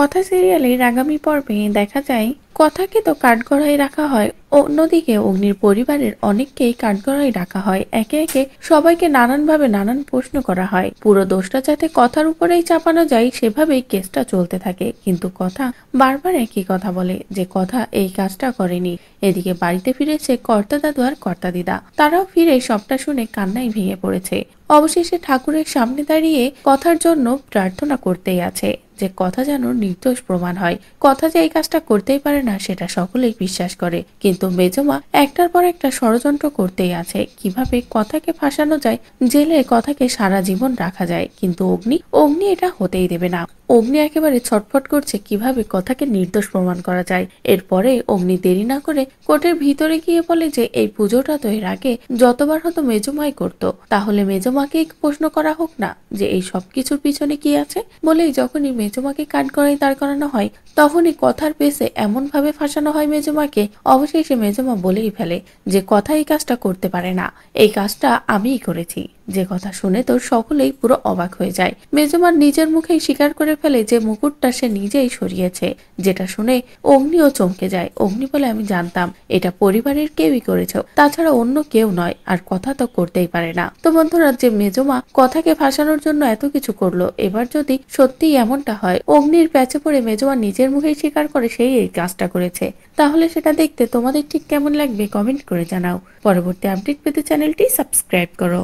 কথা সিরিয়ালের আগামী পর্বে দেখা যায় কথাকে তো কাঠগড়ায় রাখা হয় অন্যদিকে অগ্নির পরিবারের অনেককেই কাঠগড়ায় রাখা হয় একে একে সবাইকে নানানভাবে নানান প্রশ্ন করা হয় পুরো দোষটা যাতে কথার উপরেই চাপানো যায় সেভাবেই কেসটা চলতে থাকে কিন্তু কথা বারবার একই কথা বলে যে কথা এই কাজটা করেনি এদিকে বাড়িতে ফিরেছে কর্তা দাদু আর কর্তা দিদা তারাও ফিরে সবটা শুনে কান্নায় ভেঙে পড়েছে অবশেষে ঠাকুরের সামনে দাঁড়িয়ে কথার জন্য প্রার্থনা করতেই আছে যে কথা যেন নির্দোষ প্রমাণ হয় কথা যে এই কাজটা করতেই পারে না সেটা সকলেই বিশ্বাস করে কিন্তু মেজমা একটার পর একটা ষড়যন্ত্র করতেই আছে কিভাবে কথাকে ফাঁসানো যায় জেলে কথাকে সারা জীবন রাখা যায় কিন্তু অগ্নি অগ্নি এটা হতেই দেবে না অগ্নি একেবারে ছটফট করছে কিভাবে কথাকে নির্দোষ প্রমাণ করা যায় এরপরে অগ্নি দেরি না করে কোর্টের ভিতরে গিয়ে বলে যে এই পুজোটা তো এর আগে যতবার হতো মেজমাই করত তাহলে মেজমাকে প্রশ্ন করা হোক না যে এই সবকিছুর পিছনে কি আছে বলেই যখনই মেজমাকে কাঠগড়ায় দাঁড় করানো হয় তখনই কথার এমন এমনভাবে ফাঁসানো হয় মেজমাকে অবশেষে মেজমা বলেই ফেলে যে কথা এই কাজটা করতে পারে না এই কাজটা আমিই করেছি যে কথা শুনে তোর সকলেই পুরো অবাক হয়ে যায় মেজমার নিজের মুখেই স্বীকার করে ফেলে যে মুকুটটা সে নিজেই সরিয়েছে যেটা শুনে অগ্নিও চমকে যায় অগ্নি বলে আমি জানতাম এটা পরিবারের কেউই করেছে তাছাড়া অন্য কেউ নয় আর কথা তো করতেই পারে না তো বন্ধুরা যে মেজমা কথাকে ফাঁসানোর জন্য এত কিছু করলো এবার যদি সত্যি এমনটা হয় অগ্নির প্যাচে পড়ে মেজমা নিজের মুখেই স্বীকার করে সেই এই কাজটা করেছে তাহলে সেটা দেখতে তোমাদের ঠিক কেমন লাগবে কমেন্ট করে জানাও পরবর্তী আপডেট পেতে চ্যানেলটি সাবস্ক্রাইব করো